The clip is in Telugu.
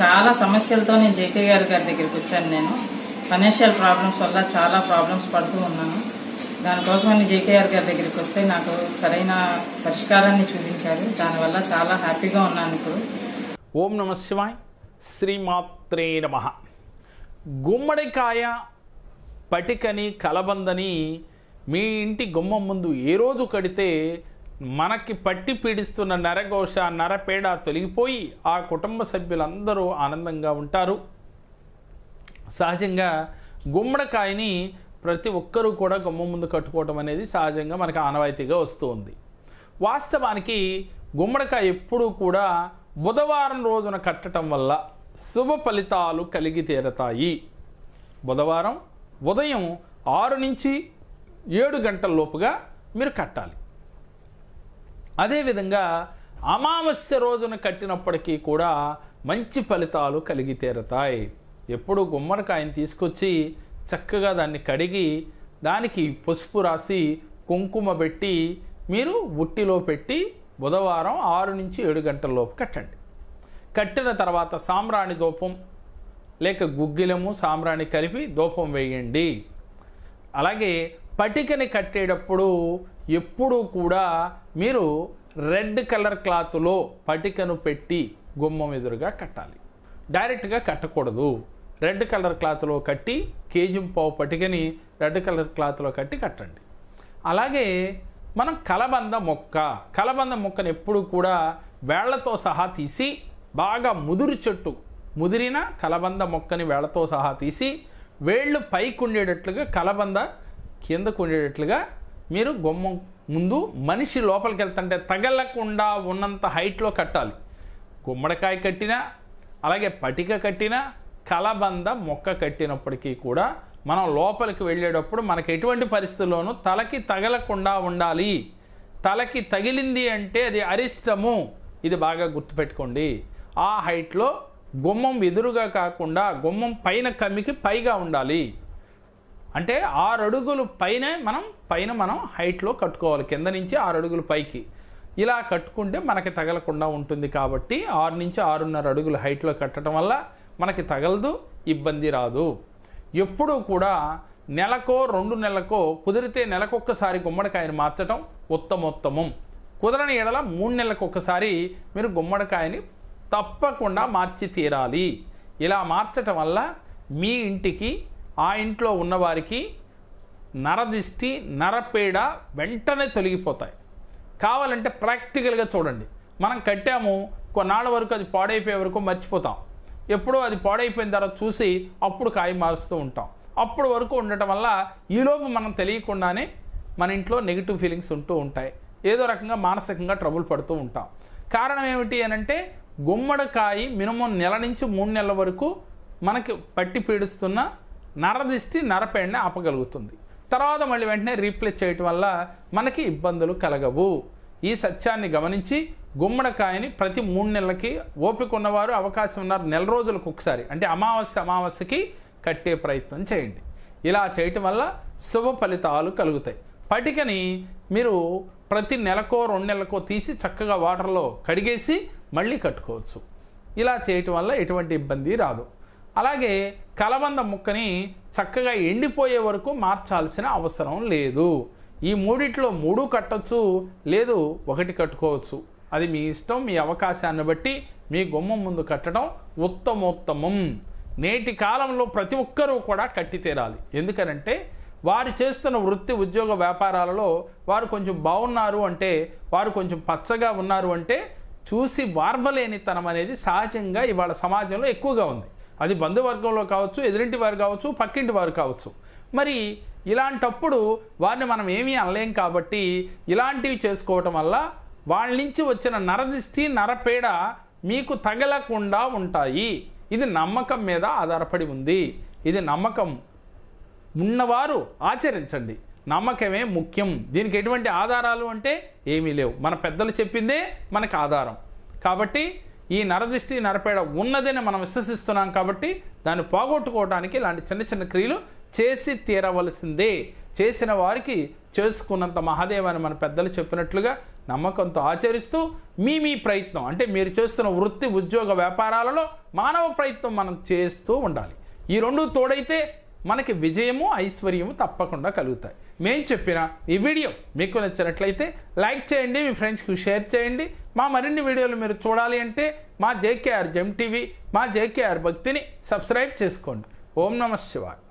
చాలా సమస్యలతో నేను జేకే గారి గారి దగ్గరికి వచ్చాను నేను ఫైనాన్షియల్ ప్రాబ్లమ్స్ వల్ల చాలా ప్రాబ్లమ్స్ పడుతూ ఉన్నాను దానికోసమని జేకేఆర్ గారి దగ్గరికి వస్తే నాకు సరైన పరిష్కారాన్ని చూపించారు దానివల్ల చాలా హ్యాపీగా ఉన్నాను ఇప్పుడు ఓం నమ శివాయ్ శ్రీమాత్రే నమ గుమ్మడికాయ పటికని కలబందని మీ ఇంటి గుమ్మం ముందు ఏ రోజు కడితే మనకి పట్టి పీడిస్తున్న నరఘోష నరపేడ తొలగిపోయి ఆ కుటుంబ సభ్యులందరూ ఆనందంగా ఉంటారు సహజంగా గుమ్మడికాయని ప్రతి ఒక్కరూ కూడా గుమ్మ ముందు కట్టుకోవటం అనేది సహజంగా మనకు ఆనవాయితీగా వస్తుంది వాస్తవానికి గుమ్మడికాయ ఎప్పుడూ కూడా బుధవారం రోజున కట్టడం వల్ల శుభ ఫలితాలు కలిగి తీరతాయి బుధవారం ఉదయం ఆరు నుంచి ఏడు గంటల లోపుగా మీరు కట్టాలి అదేవిధంగా అమావాస్య రోజున కట్టినప్పటికీ కూడా మంచి ఫలితాలు కలిగి తీరతాయి ఎప్పుడు గుమ్మడికాయని తీసుకొచ్చి చక్కగా దాన్ని కడిగి దానికి పసుపు రాసి కుంకుమ పెట్టి మీరు ఉట్టిలో పెట్టి బుధవారం ఆరు నుంచి ఏడు గంటలలోపు కట్టండి కట్టిన తర్వాత సాంబ్రాణి దూపం లేక గుగ్గిలము సాంబ్రాణి కలిపి దూపం వేయండి అలాగే పటికని కట్టేటప్పుడు ఎప్పుడూ కూడా మీరు రెడ్ కలర్ క్లాత్లో పటికను పెట్టి గుమ్మం ఎదురుగా కట్టాలి డైరెక్ట్గా కట్టకూడదు రెడ్ కలర్ క్లాత్లో కట్టి కేజీ పావు పటికని రెడ్ కలర్ క్లాత్లో కట్టి కట్టండి అలాగే మనం కలబంద మొక్క కలబంద మొక్కను ఎప్పుడు కూడా వేళ్లతో సహా తీసి బాగా ముదురు చెట్టు ముదిరిన కలబంద మొక్కని వేళ్లతో సహా తీసి వేళ్ళు పైకి ఉండేటట్లుగా కలబంద కిందకు ఉండేటట్లుగా మీరు గుమ్మం ముందు మనిషి లోపలికి వెళ్తుంటే తగలకుండా ఉన్నంత హైట్లో కట్టాలి గుమ్మడికాయ కట్టినా అలాగే పటిక కట్టినా కలబంద మొక్క కట్టినప్పటికీ కూడా మనం లోపలికి వెళ్ళేటప్పుడు మనకు ఎటువంటి పరిస్థితుల్లోనూ తలకి తగలకుండా ఉండాలి తలకి తగిలింది అంటే అది అరిష్టము ఇది బాగా గుర్తుపెట్టుకోండి ఆ హైట్లో గుమ్మం ఎదురుగా కాకుండా గుమ్మం పైన కమ్మికి పైగా ఉండాలి అంటే ఆరు అడుగులు పైనే మనం పైన మనం హైట్లో కట్టుకోవాలి కింద నుంచి ఆరు అడుగులు పైకి ఇలా కట్టుకుంటే మనకి తగలకుండా ఉంటుంది కాబట్టి ఆరు నుంచి ఆరున్నర అడుగులు హైట్లో కట్టడం వల్ల మనకి తగలదు ఇబ్బంది రాదు ఎప్పుడూ కూడా నెలకో రెండు నెలలకో కుదిరితే నెలకొక్కసారి గుమ్మడికాయను మార్చడం ఉత్తమోత్తమం కుదరని ఎడల మూడు నెలలకు ఒకసారి మీరు గుమ్మడికాయని తప్పకుండా మార్చి తీరాలి ఇలా మార్చటం వల్ల మీ ఇంటికి ఆ ఇంట్లో ఉన్నవారికి నరదిష్టి నరపీడ వెంటనే తొలగిపోతాయి కావాలంటే ప్రాక్టికల్గా చూడండి మనం కట్టాము కొన్నాళ్ళ వరకు అది పాడైపోయే వరకు మర్చిపోతాం ఎప్పుడో అది పాడైపోయిన తర్వాత చూసి అప్పుడు కాయ మారుస్తూ ఉంటాం అప్పుడు వరకు ఉండటం వల్ల ఈలోపు మనం తెలియకుండానే మన ఇంట్లో నెగిటివ్ ఫీలింగ్స్ ఉంటూ ఉంటాయి ఏదో రకంగా మానసికంగా ట్రబుల్ పడుతూ ఉంటాం కారణం ఏమిటి అనంటే గుమ్మడికాయ మినిమం నెల నుంచి మూడు నెలల వరకు మనకి పట్టి పీడిస్తున్న నరదిష్టి నరపేడని ఆపగలుగుతుంది తర్వాత మళ్ళీ వెంటనే రీప్లేస్ చేయటం వల్ల మనకి ఇబ్బందులు కలగవు ఈ సత్యాన్ని గమనించి గుమ్మడికాయని ప్రతి మూడు నెలలకి ఓపిక ఉన్నవారు అవకాశం ఉన్నారు నెల రోజులకు ఒకసారి అంటే అమావాస్య అమావాస్యకి కట్టే ప్రయత్నం చేయండి ఇలా చేయటం వల్ల శుభ ఫలితాలు కలుగుతాయి పటికని మీరు ప్రతి నెలకో రెండు నెలలకో తీసి చక్కగా వాటర్లో కడిగేసి మళ్ళీ కట్టుకోవచ్చు ఇలా చేయటం వల్ల ఎటువంటి ఇబ్బంది రాదు అలాగే కలబంద ముక్కని చక్కగా ఎండిపోయే వరకు మార్చాల్సిన అవసరం లేదు ఈ మూడిట్లో మూడు కట్టచ్చు లేదు ఒకటి కట్టుకోవచ్చు అది మీ ఇష్టం మీ అవకాశాన్ని బట్టి మీ గుమ్మం ముందు కట్టడం ఉత్తమోత్తమం నేటి కాలంలో ప్రతి ఒక్కరూ కూడా కట్టి తీరాలి ఎందుకనంటే వారు చేస్తున్న వృత్తి ఉద్యోగ వ్యాపారాలలో వారు కొంచెం బాగున్నారు అంటే వారు కొంచెం పచ్చగా ఉన్నారు అంటే చూసి వార్వలేనితనం అనేది సహజంగా ఇవాళ సమాజంలో ఎక్కువగా ఉంది అది బంధువర్గంలో కావచ్చు ఎదురింటి వారు కావచ్చు పక్కింటి వారు కావచ్చు మరి ఇలాంటప్పుడు వారిని మనం ఏమీ అనలేం కాబట్టి ఇలాంటివి చేసుకోవటం వల్ల వాళ్ళ నుంచి వచ్చిన నరదిష్టి నరపేడ మీకు తగలకుండా ఉంటాయి ఇది నమ్మకం మీద ఆధారపడి ఉంది ఇది నమ్మకం ఉన్నవారు ఆచరించండి నమ్మకమే ముఖ్యం దీనికి ఎటువంటి ఆధారాలు అంటే ఏమీ లేవు మన పెద్దలు చెప్పిందే మనకు ఆధారం కాబట్టి ఈ నరదిష్టి నరపేడ ఉన్నదని మనం విశ్వసిస్తున్నాం కాబట్టి దాన్ని పోగొట్టుకోవడానికి ఇలాంటి చిన్న చిన్న క్రియలు చేసి తీరవలసిందే చేసిన వారికి చేసుకున్నంత అని మన పెద్దలు చెప్పినట్లుగా నమ్మకంతో ఆచరిస్తూ మీ మీ ప్రయత్నం అంటే మీరు చేస్తున్న వృత్తి ఉద్యోగ వ్యాపారాలలో మానవ ప్రయత్నం మనం చేస్తూ ఉండాలి ఈ రెండు తోడైతే మనకి విజయము ఐశ్వర్యము తప్పకుండా కలుగుతాయి మేము చెప్పిన ఈ వీడియో మీకు నచ్చినట్లయితే లైక్ చేయండి మీ ఫ్రెండ్స్కి షేర్ చేయండి మా మరిన్ని వీడియోలు మీరు చూడాలి అంటే మా జేకేఆర్ జెమ్ టీవీ మా జేకేఆర్ భక్తిని సబ్స్క్రైబ్ చేసుకోండి ఓం నమ శివాయ్